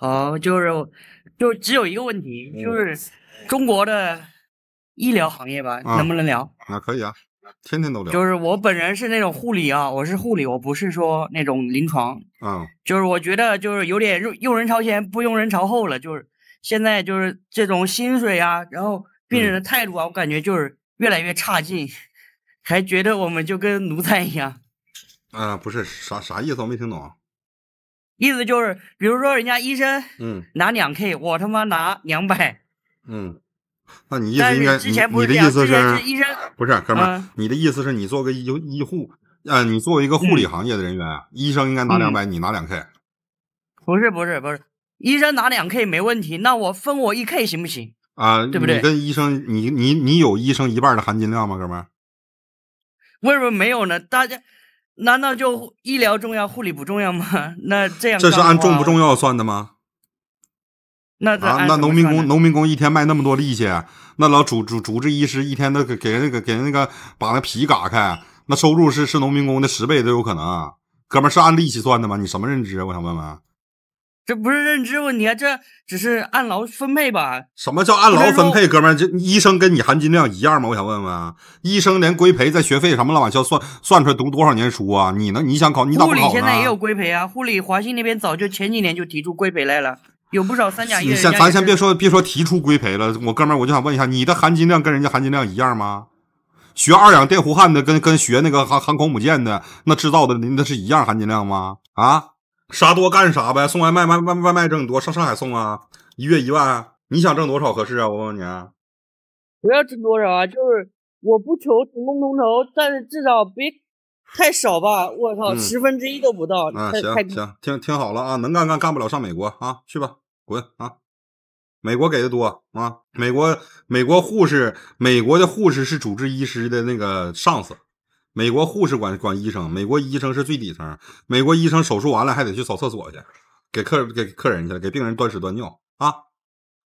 好，就是，就只有一个问题，就是中国的医疗行业吧，能不能聊？那可以啊，天天都聊。就是我本人是那种护理啊，我是护理，我不是说那种临床。嗯。就是我觉得就是有点用用人朝前，不用人朝后了，就是现在就是这种薪水啊，然后病人的态度啊，我感觉就是越来越差劲，还觉得我们就跟奴才一样。啊，不是啥啥意思？我没听懂。意思就是，比如说人家医生，嗯，拿两 k，我他妈拿两百，嗯，那你意思应该，你的意思是医生不是哥们儿，你的意思是你做个医医护，嗯，你作为一个护理行业的人员啊，医生应该拿两百，你拿两 k，不是不是不是，医生拿两 k 没问题，那我分我一 k 行不行啊？对不对？跟医生你你你有医生一半的含金量吗，哥们儿？为什么没有呢？大家。难道就医疗重要，护理不重要吗？那这样这是按重不重要算的吗？那那农民工，农民工一天卖那么多力气，那老主主主治医师一天都给给那个给那个把那皮割开，那收入是是农民工的十倍都有可能。哥们儿是按力气算的吗？你什么认知？我想问问。这不是认知问题，啊，这只是按劳分配吧？什么叫按劳分配，哥们儿？这医生跟你含金量一样吗？我想问问，医生连规培在学费什么乱七八糟算算出来读多少年书啊？你呢？你想考？你护理现在也有规培啊，护理华信那边早就前几年就提出规培来了，有不少三甲医院。先咱先别说别说提出规培了，我哥们儿，我就想问一下，你的含金量跟人家含金量一样吗？学二氧电弧焊的跟跟学那个航航空母舰的那制造的那是一样含金量吗？啊？啥多干啥呗，送外卖，外外外卖挣多，上上海送啊，一月一万，你想挣多少合适啊？我问你，不要挣多少啊？就是我不求同工同酬，但是至少别太少吧，我操，十分之一都不到，啊，行行，听听好了啊，能干干，干不了上美国啊，去吧，滚啊，美国给的多啊，美国美国护士，美国的护士是主治医师的那个上司。美国护士管管医生，美国医生是最底层。美国医生手术完了还得去扫厕所去，给客给客人去了，给病人端屎端尿啊。